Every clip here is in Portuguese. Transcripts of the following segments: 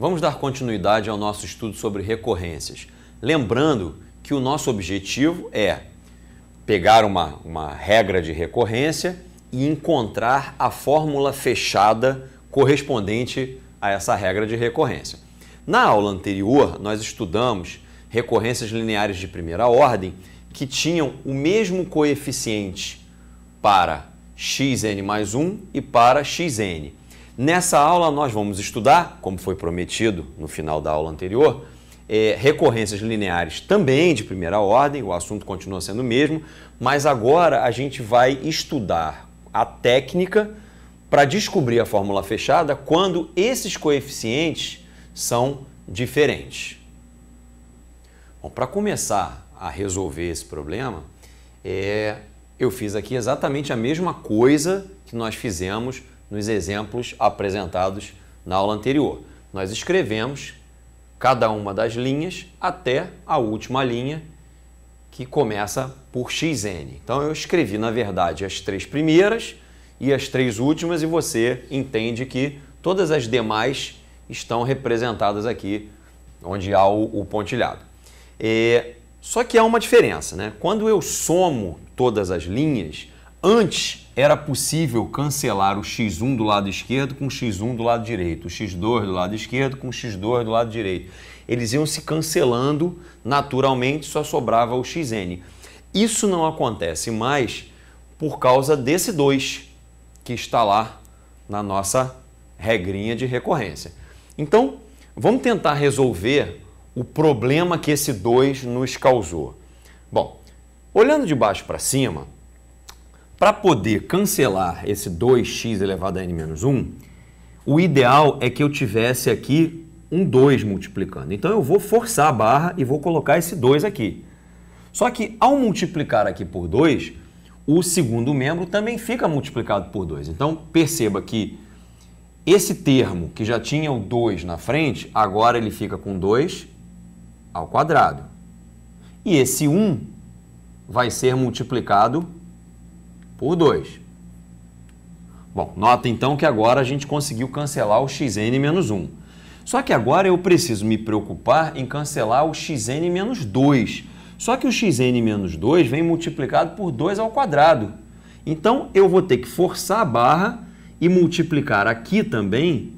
Vamos dar continuidade ao nosso estudo sobre recorrências. Lembrando que o nosso objetivo é pegar uma, uma regra de recorrência e encontrar a fórmula fechada correspondente a essa regra de recorrência. Na aula anterior, nós estudamos recorrências lineares de primeira ordem que tinham o mesmo coeficiente para xn mais 1 e para xn. Nessa aula, nós vamos estudar, como foi prometido no final da aula anterior, é, recorrências lineares também de primeira ordem, o assunto continua sendo o mesmo, mas agora a gente vai estudar a técnica para descobrir a fórmula fechada quando esses coeficientes são diferentes. Bom, para começar a resolver esse problema, é, eu fiz aqui exatamente a mesma coisa que nós fizemos nos exemplos apresentados na aula anterior. Nós escrevemos cada uma das linhas até a última linha que começa por xn. Então eu escrevi, na verdade, as três primeiras e as três últimas e você entende que todas as demais estão representadas aqui onde há o, o pontilhado. É, só que há uma diferença, né? Quando eu somo todas as linhas, Antes era possível cancelar o x1 do lado esquerdo com o x1 do lado direito, o x2 do lado esquerdo com o x2 do lado direito. Eles iam se cancelando naturalmente, só sobrava o xn. Isso não acontece mais por causa desse 2 que está lá na nossa regrinha de recorrência. Então, vamos tentar resolver o problema que esse 2 nos causou. Bom, olhando de baixo para cima, para poder cancelar esse 2x elevado a n-1, o ideal é que eu tivesse aqui um 2 multiplicando. Então eu vou forçar a barra e vou colocar esse 2 aqui. Só que ao multiplicar aqui por 2, o segundo membro também fica multiplicado por 2. Então perceba que esse termo que já tinha o 2 na frente, agora ele fica com 2 ao quadrado. E esse 1 vai ser multiplicado por 2. Bom, nota então que agora a gente conseguiu cancelar o xn-1. Só que agora eu preciso me preocupar em cancelar o xn-2. Só que o xn-2 vem multiplicado por 2 ao quadrado. Então eu vou ter que forçar a barra e multiplicar aqui também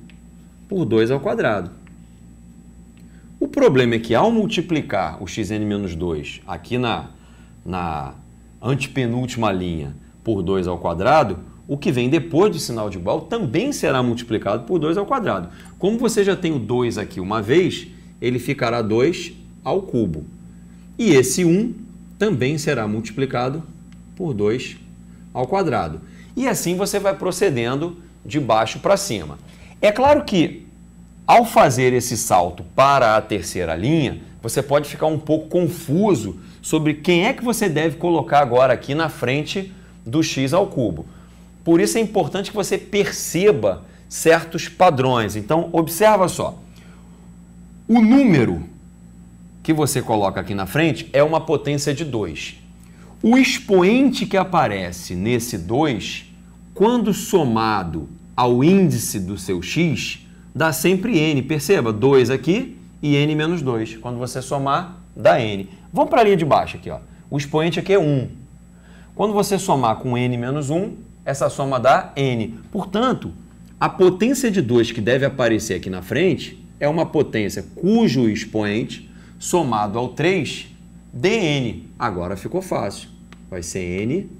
por 2 ao quadrado. O problema é que ao multiplicar o xn-2 aqui na, na antepenúltima linha por 2 ao quadrado, o que vem depois do sinal de igual também será multiplicado por 2 ao quadrado. Como você já tem o 2 aqui uma vez, ele ficará 2 ao cubo. E esse 1 também será multiplicado por 2 ao quadrado. E assim você vai procedendo de baixo para cima. É claro que ao fazer esse salto para a terceira linha, você pode ficar um pouco confuso sobre quem é que você deve colocar agora aqui na frente do x ao cubo. Por isso é importante que você perceba certos padrões. Então, observa só. O número que você coloca aqui na frente é uma potência de 2. O expoente que aparece nesse 2, quando somado ao índice do seu x, dá sempre n. Perceba, 2 aqui e n menos 2. Quando você somar, dá n. Vamos para a linha de baixo aqui. Ó. O expoente aqui é 1. Um. Quando você somar com n menos 1, essa soma dá n. Portanto, a potência de 2 que deve aparecer aqui na frente é uma potência cujo expoente somado ao 3 dn. Agora ficou fácil. Vai ser n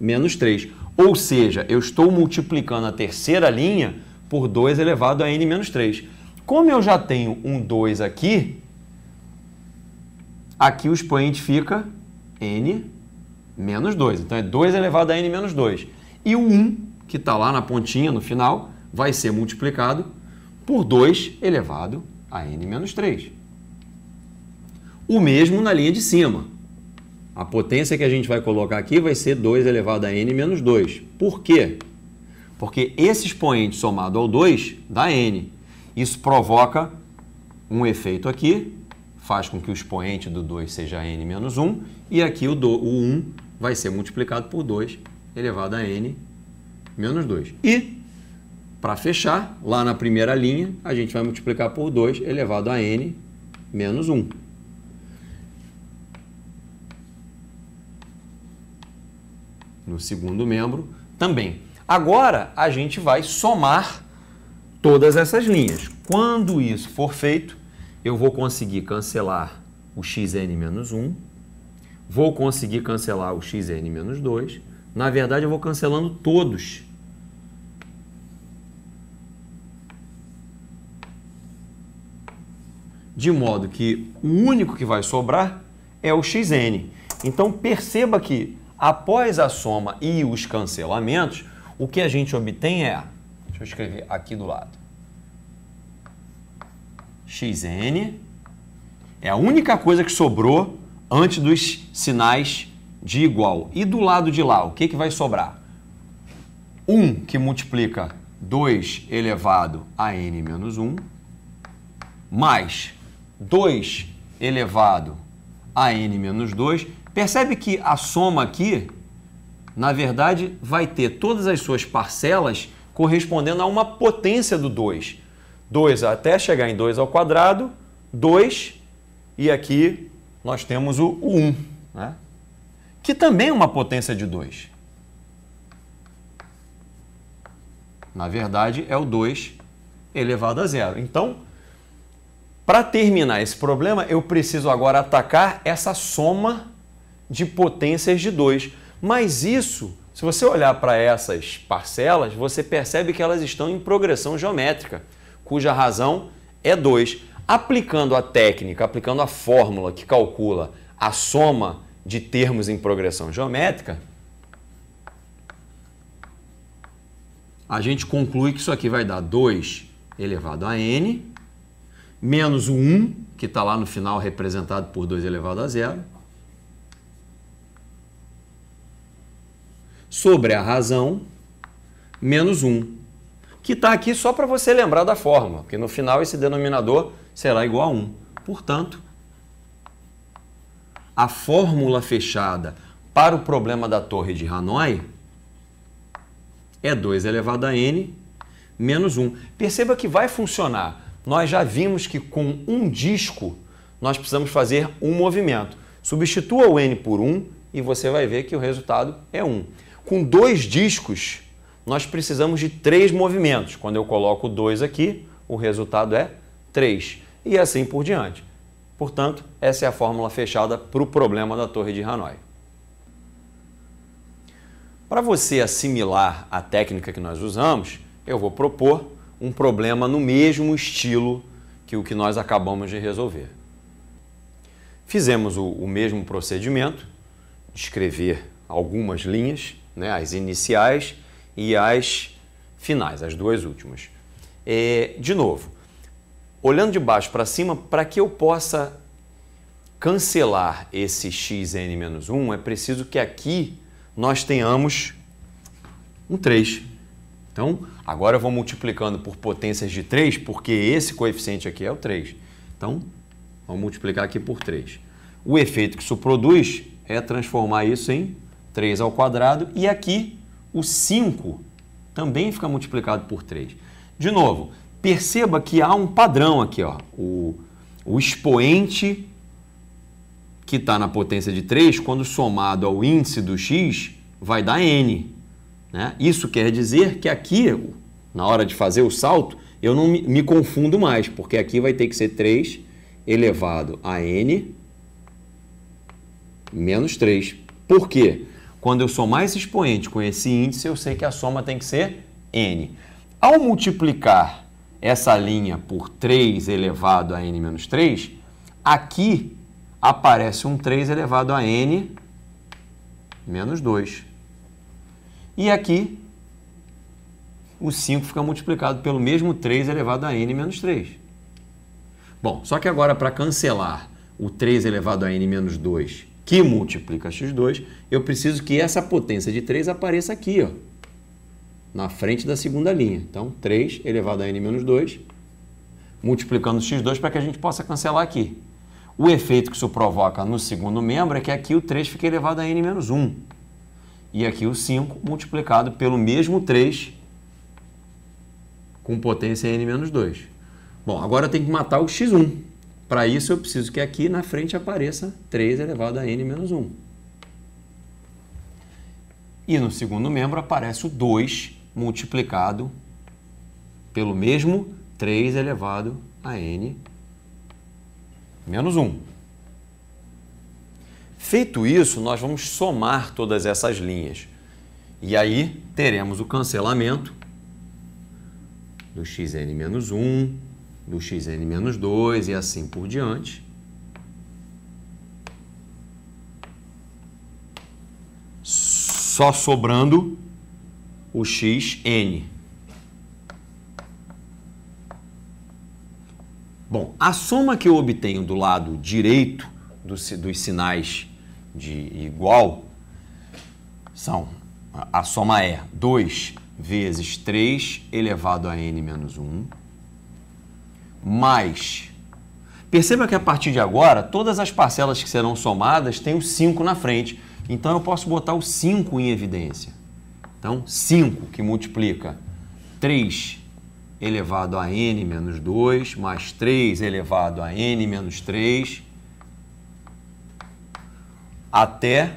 menos 3. Ou seja, eu estou multiplicando a terceira linha por 2 elevado a n menos 3. Como eu já tenho um 2 aqui, aqui o expoente fica n menos 2. Então é 2 elevado a n menos 2. E o 1, que está lá na pontinha no final, vai ser multiplicado por 2 elevado a n menos 3. O mesmo na linha de cima. A potência que a gente vai colocar aqui vai ser 2 elevado a n menos 2. Por quê? Porque esse expoente somado ao 2 dá n. Isso provoca um efeito aqui, faz com que o expoente do 2 seja n menos 1, e aqui o, do, o 1 vai ser multiplicado por 2 elevado a n menos 2. E, para fechar, lá na primeira linha, a gente vai multiplicar por 2 elevado a n menos 1. No segundo membro também. Agora, a gente vai somar todas essas linhas. Quando isso for feito, eu vou conseguir cancelar o xn menos 1 vou conseguir cancelar o xn-2. Na verdade, eu vou cancelando todos. De modo que o único que vai sobrar é o xn. Então, perceba que após a soma e os cancelamentos, o que a gente obtém é, deixa eu escrever aqui do lado, xn é a única coisa que sobrou antes dos sinais de igual. E do lado de lá, o que, que vai sobrar? 1 um que multiplica 2 elevado a n menos 1, mais 2 elevado a n menos 2. Percebe que a soma aqui, na verdade, vai ter todas as suas parcelas correspondendo a uma potência do 2. 2 até chegar em 2 ao quadrado, 2 e aqui nós temos o, o 1, né? que também é uma potência de 2. Na verdade, é o 2 elevado a zero. Então, para terminar esse problema, eu preciso agora atacar essa soma de potências de 2. Mas isso, se você olhar para essas parcelas, você percebe que elas estão em progressão geométrica, cuja razão é 2. Aplicando a técnica, aplicando a fórmula que calcula a soma de termos em progressão geométrica, a gente conclui que isso aqui vai dar 2 elevado a n, menos o 1, que está lá no final representado por 2 elevado a zero, sobre a razão, menos 1 que está aqui só para você lembrar da fórmula, porque no final esse denominador será igual a 1. Portanto, a fórmula fechada para o problema da torre de Hanoi é 2 elevado a n menos 1. Perceba que vai funcionar. Nós já vimos que com um disco nós precisamos fazer um movimento. Substitua o n por 1 e você vai ver que o resultado é 1. Com dois discos, nós precisamos de três movimentos. Quando eu coloco dois aqui, o resultado é 3. E assim por diante. Portanto, essa é a fórmula fechada para o problema da Torre de Hanoi. Para você assimilar a técnica que nós usamos, eu vou propor um problema no mesmo estilo que o que nós acabamos de resolver. Fizemos o, o mesmo procedimento, escrever algumas linhas, né, as iniciais, e as finais, as duas últimas. É, de novo, olhando de baixo para cima, para que eu possa cancelar esse xn-1, é preciso que aqui nós tenhamos um 3. Então, agora eu vou multiplicando por potências de 3, porque esse coeficiente aqui é o 3. Então, vamos multiplicar aqui por 3. O efeito que isso produz é transformar isso em 3 ao quadrado e aqui o 5 também fica multiplicado por 3. De novo, perceba que há um padrão aqui, ó. O, o expoente que está na potência de 3, quando somado ao índice do x, vai dar n. Né? Isso quer dizer que aqui, na hora de fazer o salto, eu não me confundo mais, porque aqui vai ter que ser 3 elevado a n menos 3. Por quê? Quando eu sou mais expoente com esse índice, eu sei que a soma tem que ser n. Ao multiplicar essa linha por 3 elevado a n menos 3, aqui aparece um 3 elevado a n menos 2. E aqui o 5 fica multiplicado pelo mesmo 3 elevado a n menos 3. Bom, só que agora para cancelar o 3 elevado a n menos 2 que multiplica x2, eu preciso que essa potência de 3 apareça aqui, ó, na frente da segunda linha. Então, 3 elevado a n menos 2, multiplicando x2 para que a gente possa cancelar aqui. O efeito que isso provoca no segundo membro é que aqui o 3 fica elevado a n menos 1. E aqui o 5 multiplicado pelo mesmo 3 com potência n menos 2. Bom, agora eu tenho que matar o x1. Para isso, eu preciso que aqui na frente apareça 3 elevado a n menos 1. E no segundo membro aparece o 2 multiplicado pelo mesmo 3 elevado a n menos 1. Feito isso, nós vamos somar todas essas linhas. E aí teremos o cancelamento do xn menos 1, do xn-2 menos e assim por diante. Só sobrando o xn. Bom, a soma que eu obtenho do lado direito dos, dos sinais de igual são, a soma é 2 vezes 3 elevado a n menos 1 mais. Perceba que a partir de agora, todas as parcelas que serão somadas têm o 5 na frente. Então eu posso botar o 5 em evidência. Então, 5 que multiplica 3 elevado a n menos 2, mais 3 elevado a n menos 3, até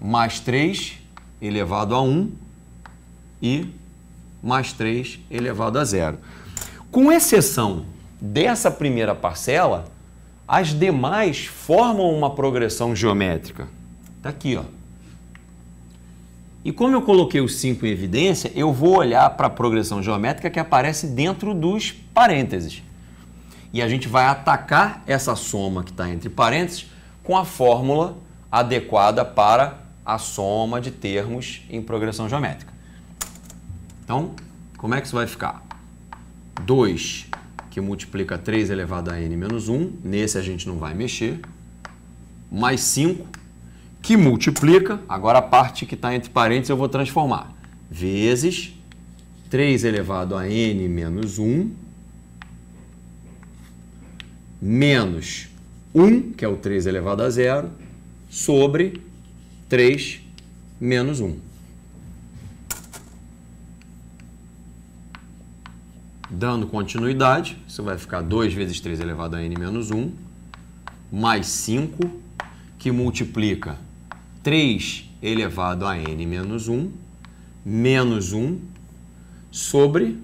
mais 3 elevado a 1 e mais 3 elevado a zero. Com exceção dessa primeira parcela, as demais formam uma progressão geométrica. Está aqui, ó. E como eu coloquei os 5 em evidência, eu vou olhar para a progressão geométrica que aparece dentro dos parênteses. E a gente vai atacar essa soma que está entre parênteses com a fórmula adequada para a soma de termos em progressão geométrica. Então, como é que isso vai ficar? 2 que multiplica 3 elevado a n menos 1, nesse a gente não vai mexer, mais 5, que multiplica, agora a parte que está entre parênteses eu vou transformar, vezes 3 elevado a n menos 1, menos 1, que é o 3 elevado a zero, sobre 3 menos 1. dando continuidade, isso vai ficar 2 vezes 3 elevado a n menos 1, mais 5, que multiplica 3 elevado a n menos 1, menos 1, sobre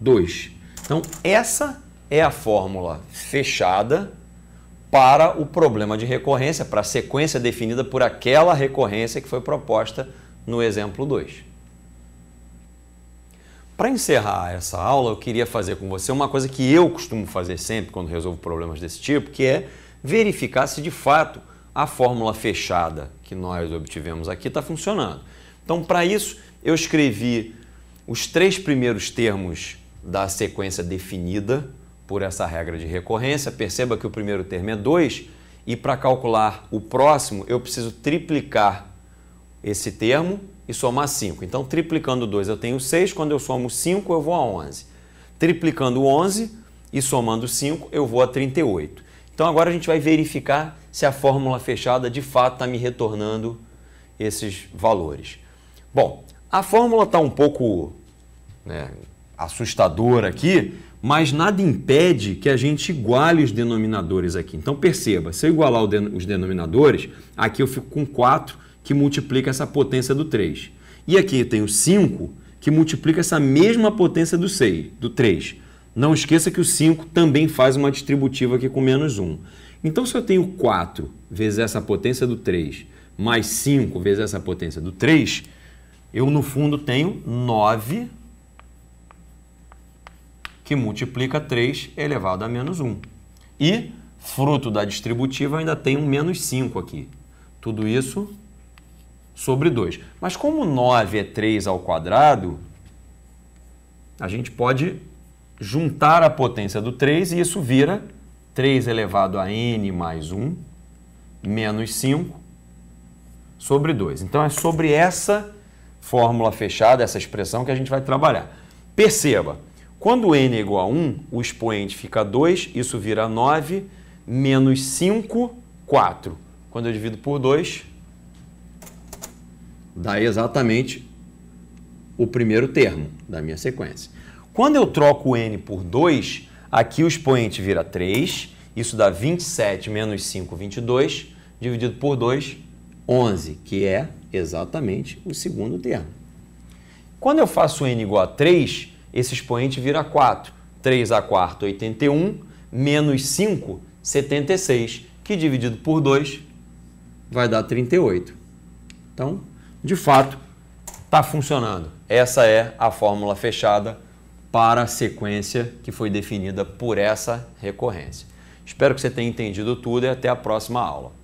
2. Então, essa é a fórmula fechada para o problema de recorrência, para a sequência definida por aquela recorrência que foi proposta no exemplo 2. Para encerrar essa aula, eu queria fazer com você uma coisa que eu costumo fazer sempre quando resolvo problemas desse tipo, que é verificar se de fato a fórmula fechada que nós obtivemos aqui está funcionando. Então, para isso, eu escrevi os três primeiros termos da sequência definida por essa regra de recorrência. Perceba que o primeiro termo é 2 e para calcular o próximo, eu preciso triplicar esse termo e somar 5. Então, triplicando 2 eu tenho 6, quando eu somo 5 eu vou a 11. Triplicando 11 e somando 5 eu vou a 38. Então, agora a gente vai verificar se a fórmula fechada de fato está me retornando esses valores. Bom, a fórmula está um pouco né, assustadora aqui, mas nada impede que a gente iguale os denominadores aqui. Então perceba, se eu igualar os denominadores, aqui eu fico com 4 que multiplica essa potência do 3. E aqui eu tenho 5, que multiplica essa mesma potência do 6, do 3. Não esqueça que o 5 também faz uma distributiva aqui com menos 1. Então, se eu tenho 4 vezes essa potência do 3, mais 5 vezes essa potência do 3, eu, no fundo, tenho 9, que multiplica 3 elevado a menos 1. E, fruto da distributiva, ainda tenho menos 5 aqui. Tudo isso sobre 2. Mas como 9 é 3 ao quadrado, a gente pode juntar a potência do 3 e isso vira 3 elevado a n mais 1 menos 5 sobre 2. Então é sobre essa fórmula fechada, essa expressão que a gente vai trabalhar. Perceba, quando n é igual a 1, o expoente fica 2, isso vira 9, menos 5, 4. Quando eu divido por 2, dá exatamente o primeiro termo da minha sequência. Quando eu troco o n por 2, aqui o expoente vira 3, isso dá 27 menos 5, 22, dividido por 2, 11, que é exatamente o segundo termo. Quando eu faço n igual a 3, esse expoente vira 4. 3 a quarta, 81, menos 5, 76, que dividido por 2 vai dar 38. Então, de fato, está funcionando. Essa é a fórmula fechada para a sequência que foi definida por essa recorrência. Espero que você tenha entendido tudo e até a próxima aula.